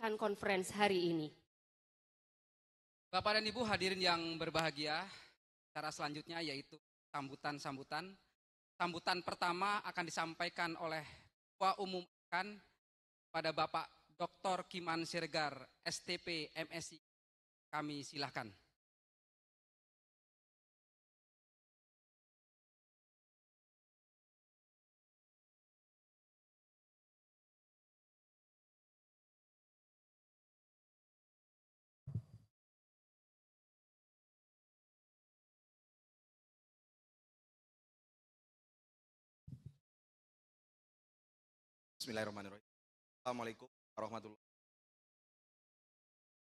rekan conference hari ini. Bapak dan Ibu hadirin yang berbahagia, cara selanjutnya yaitu sambutan-sambutan. Sambutan pertama akan disampaikan oleh Ketua Umum kan pada Bapak Dr. Kiman Sirgar, STP, MSI. Kami silahkan. Bismillahirrahmanirrahim. Assalamualaikum warahmatullahi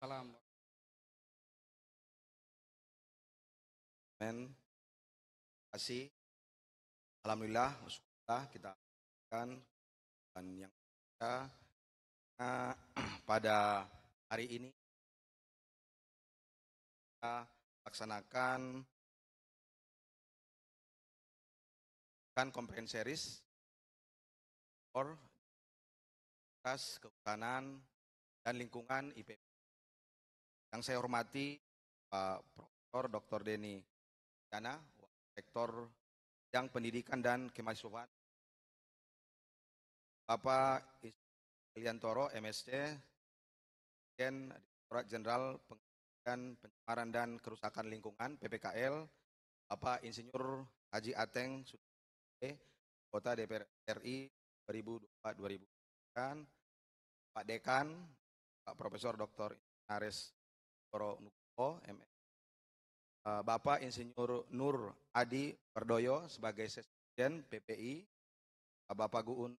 wabarakatuh. Salam. Men. Kasih. Alhamdulillah, syukurlah kita akan dan yang kita nah, pada hari ini kita laksanakan kan conference series or Fakultas Kehutanan dan Lingkungan IPB. Yang saya hormati Pak Profesor Dr. Denny Dana, Rektor Bidang Pendidikan dan Kemahasiswaan. Bapak Iliantoro, MSC, Dirjen Direktorat Jenderal Pengendalian Pencemaran dan Kerusakan Lingkungan, PPKL, Bapak Insinyur Haji Ateng, Kota DPR RI 2024 2000 Kan Pak Dekan, Pak Profesor Dr. Aris Boro Nugroho, eh, Bapak Insinyur Nur Adi Perdoyo sebagai Sekjen PPI, Bapak Guun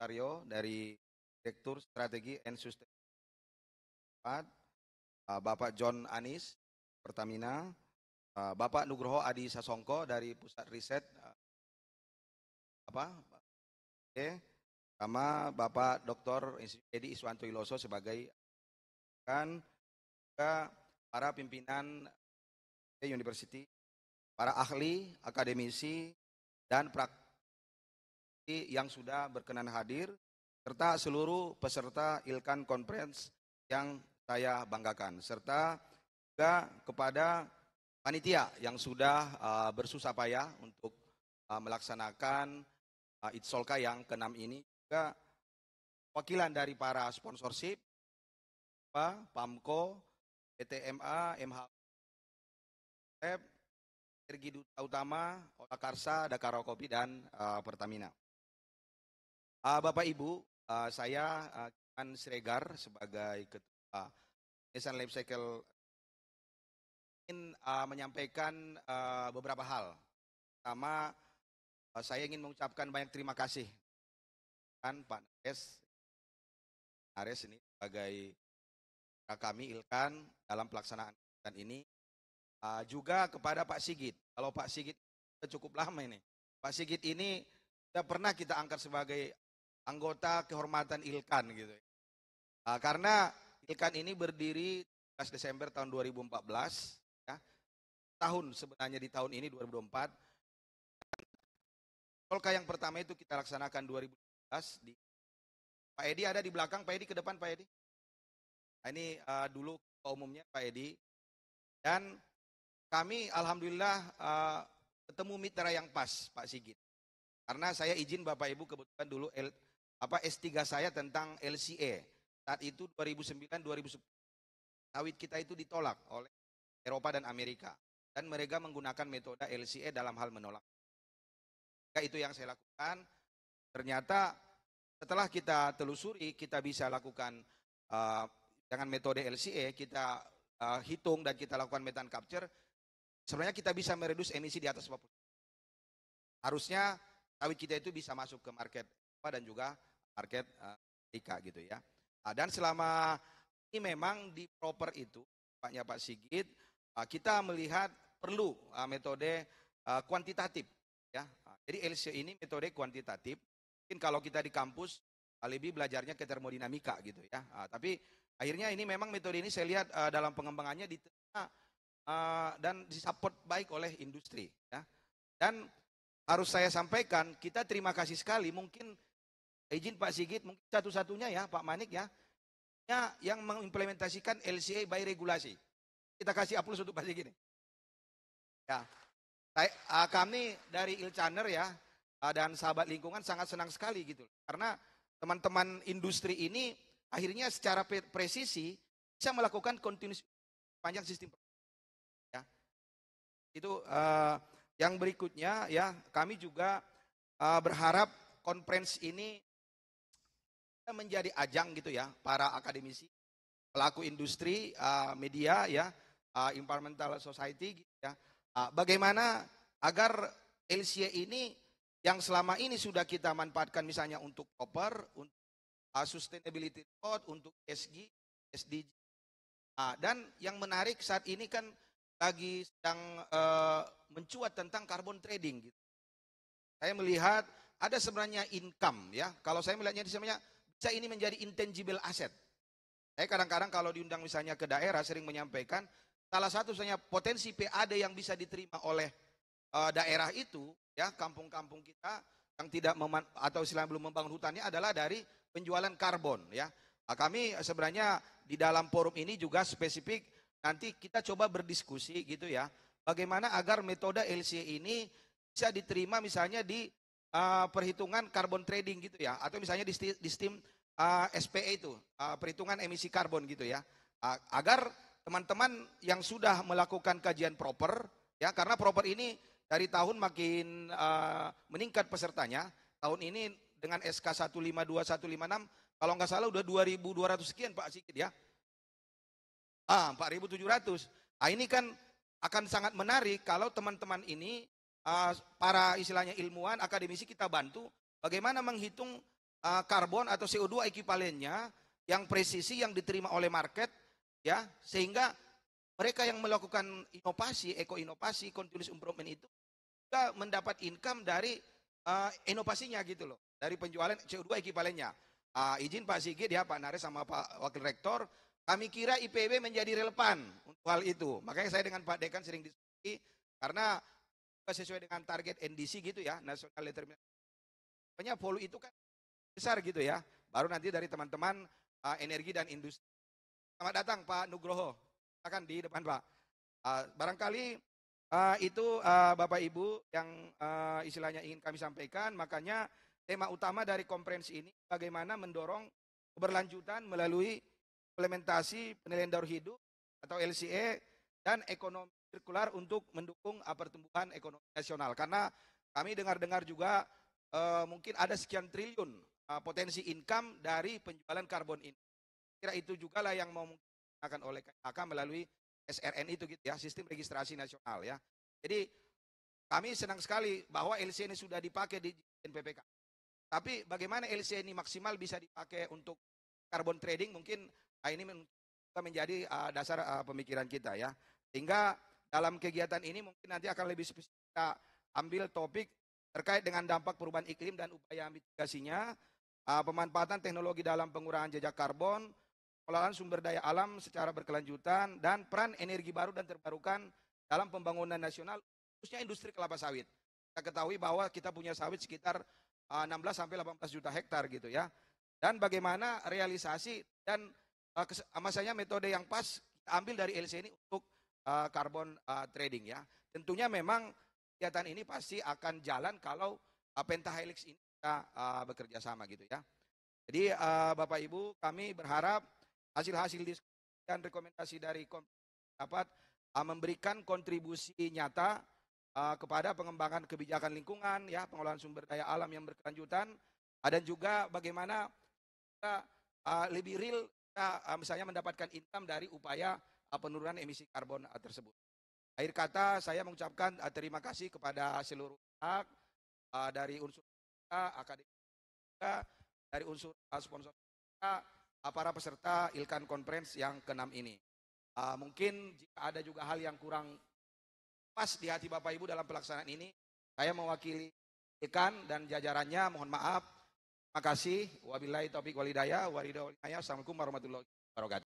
Taryo dari Direktur Strategi and Sustainability, Bapak John Anis Pertamina, Bapak Nugroho Adi Sasongko dari Pusat Riset eh, apa? Oke sama Bapak Dr. Edi Iswanto Iloso sebagai kan juga para pimpinan university, para ahli, akademisi, dan praktisi yang sudah berkenan hadir, serta seluruh peserta Ilkan Conference yang saya banggakan, serta juga kepada panitia yang sudah uh, bersusah payah untuk uh, melaksanakan uh, Itsolka yang keenam ini juga wakilan dari para sponsorship, PAMKO, PTMA, MH, Energi Duta Utama, Olakarsa, Dakaro Kopi, dan uh, Pertamina. Uh, Bapak Ibu, uh, saya uh, Sregar Siregar sebagai Ketua Nissan Life Cycle ingin uh, menyampaikan uh, beberapa hal. Pertama, uh, saya ingin mengucapkan banyak terima kasih kan Pak Nares, Nares ini sebagai kami Ilkan dalam pelaksanaan dan ini uh, juga kepada Pak Sigit. Kalau Pak Sigit cukup lama ini. Pak Sigit ini tidak pernah kita angkat sebagai anggota kehormatan Ilkan gitu. Uh, karena Ilkan ini berdiri 11 Desember tahun 2014 ya. Tahun sebenarnya di tahun ini 2024. Polka yang pertama itu kita laksanakan 2000 As di Pak Edi ada di belakang, Pak Edi ke depan Pak Edi. Nah, ini uh, dulu umumnya Pak Edi. Dan kami alhamdulillah uh, ketemu mitra yang pas Pak Sigit. Karena saya izin Bapak Ibu kebetulan dulu L, apa S3 saya tentang LCE. Saat itu 2009 2010 sawit kita itu ditolak oleh Eropa dan Amerika dan mereka menggunakan metode LCE dalam hal menolak. Ya, itu yang saya lakukan. Ternyata setelah kita telusuri, kita bisa lakukan uh, dengan metode LCA, kita uh, hitung dan kita lakukan metan capture, sebenarnya kita bisa meredus emisi di atas 50% Harusnya sawit kita itu bisa masuk ke market dan juga market uh, eh, IKA gitu ya. Nah, dan selama ini memang di proper itu, Paknya Pak Sigit, uh, kita melihat perlu uh, metode uh, kuantitatif. Ya. Jadi LCA ini metode kuantitatif Mungkin kalau kita di kampus, lebih belajarnya ke termodinamika gitu ya. Nah, tapi akhirnya ini memang metode ini saya lihat uh, dalam pengembangannya diterima uh, ah, dan disupport baik oleh industri. Ya. Dan harus saya sampaikan, kita terima kasih sekali. Mungkin izin Pak Sigit, mungkin satu-satunya ya Pak Manik ya, ya yang mengimplementasikan LCA by regulasi. Kita kasih aplaus untuk Pak Sigit. Ya. Ah, kami dari Ilchaner ya, dan sahabat lingkungan sangat senang sekali gitu. Karena teman-teman industri ini akhirnya secara presisi bisa melakukan continuous panjang sistem. Ya. Itu uh, yang berikutnya ya kami juga uh, berharap konferensi ini menjadi ajang gitu ya para akademisi, pelaku industri, uh, media ya, uh, environmental society gitu ya. Uh, bagaimana agar LCA ini yang selama ini sudah kita manfaatkan misalnya untuk koper, untuk ah, sustainability report, untuk SG, SDG. Nah, dan yang menarik saat ini kan lagi sedang uh, mencuat tentang carbon trading. Gitu. Saya melihat ada sebenarnya income ya. Kalau saya melihatnya di sebenarnya bisa ini menjadi intangible asset. Saya kadang-kadang kalau diundang misalnya ke daerah sering menyampaikan salah satu misalnya potensi PAD yang bisa diterima oleh Eh, daerah itu, ya kampung-kampung kita yang tidak meman, atau istilah belum membangun hutannya adalah dari penjualan karbon, ya. Eh, kami sebenarnya di dalam forum ini juga spesifik nanti kita coba berdiskusi gitu ya, bagaimana agar metode LCA ini bisa diterima misalnya di uh, perhitungan karbon trading gitu ya, atau misalnya di, di STEAM uh, SPE itu uh, perhitungan emisi karbon gitu ya, uh, agar teman-teman yang sudah melakukan kajian proper ya karena proper ini dari tahun makin uh, meningkat pesertanya, tahun ini dengan SK 152156 kalau nggak salah udah 2200 sekian Pak Sikit ya. Ah, 4700. Nah, ini kan akan sangat menarik kalau teman-teman ini uh, para istilahnya ilmuwan akademisi kita bantu bagaimana menghitung uh, karbon atau CO2 ekivalennya yang presisi yang diterima oleh market ya sehingga mereka yang melakukan inovasi, eko inovasi, continuous improvement itu kita mendapat income dari uh, inovasinya gitu loh. Dari penjualan CO2 ekivalennya. Uh, izin Pak Sigit ya Pak Nares sama Pak Wakil Rektor, kami kira IPB menjadi relevan untuk hal itu. Makanya saya dengan Pak Dekan sering diskusi karena sesuai dengan target NDC gitu ya, National Determinant. Pokoknya volume itu kan besar gitu ya. Baru nanti dari teman-teman uh, energi dan industri. Selamat datang Pak Nugroho. Silakan di depan Pak. Uh, barangkali Uh, itu uh, Bapak Ibu yang uh, istilahnya ingin kami sampaikan. Makanya tema utama dari konferensi ini bagaimana mendorong keberlanjutan melalui implementasi penilaian daur hidup atau LCE dan ekonomi sirkular untuk mendukung pertumbuhan ekonomi nasional. Karena kami dengar-dengar juga uh, mungkin ada sekian triliun uh, potensi income dari penjualan karbon ini. Kira itu juga lah yang mau akan oleh KKK melalui SRN itu gitu ya, sistem registrasi nasional ya. Jadi kami senang sekali bahwa LC ini sudah dipakai di NPPK. Tapi bagaimana LC ini maksimal bisa dipakai untuk carbon trading mungkin nah ini menjadi uh, dasar uh, pemikiran kita ya. Sehingga dalam kegiatan ini mungkin nanti akan lebih spesifik kita ambil topik terkait dengan dampak perubahan iklim dan upaya mitigasinya, uh, pemanfaatan teknologi dalam pengurangan jejak karbon, pengelolaan sumber daya alam secara berkelanjutan dan peran energi baru dan terbarukan dalam pembangunan nasional khususnya industri kelapa sawit. Kita ketahui bahwa kita punya sawit sekitar 16 eh, sampai 18 juta hektar gitu ya. Dan bagaimana realisasi dan eh, masanya metode yang pas kita ambil dari LC ini untuk eh, karbon trading ya. Tentunya memang kegiatan ini pasti akan jalan kalau pentahelix ini kita bekerja sama gitu ya. Jadi Bapak Ibu kami berharap hasil-hasil diskusi dan rekomendasi dari dapat uh, memberikan kontribusi nyata uh, kepada pengembangan kebijakan lingkungan, ya pengelolaan sumber daya alam yang berkelanjutan, uh, dan juga bagaimana kita uh, lebih real kita uh, misalnya mendapatkan income dari upaya uh, penurunan emisi karbon uh, tersebut. Akhir kata saya mengucapkan uh, terima kasih kepada seluruh pihak uh, dari unsur kita, akademik kita, dari unsur uh, sponsor kita, Uh, para peserta Ilkan Conference yang keenam ini. Uh, mungkin jika ada juga hal yang kurang pas di hati Bapak Ibu dalam pelaksanaan ini, saya mewakili Ilkan dan jajarannya mohon maaf. Terima kasih. Wabillahi daya, walidaya. Waridawalaya. Assalamualaikum warahmatullahi wabarakatuh.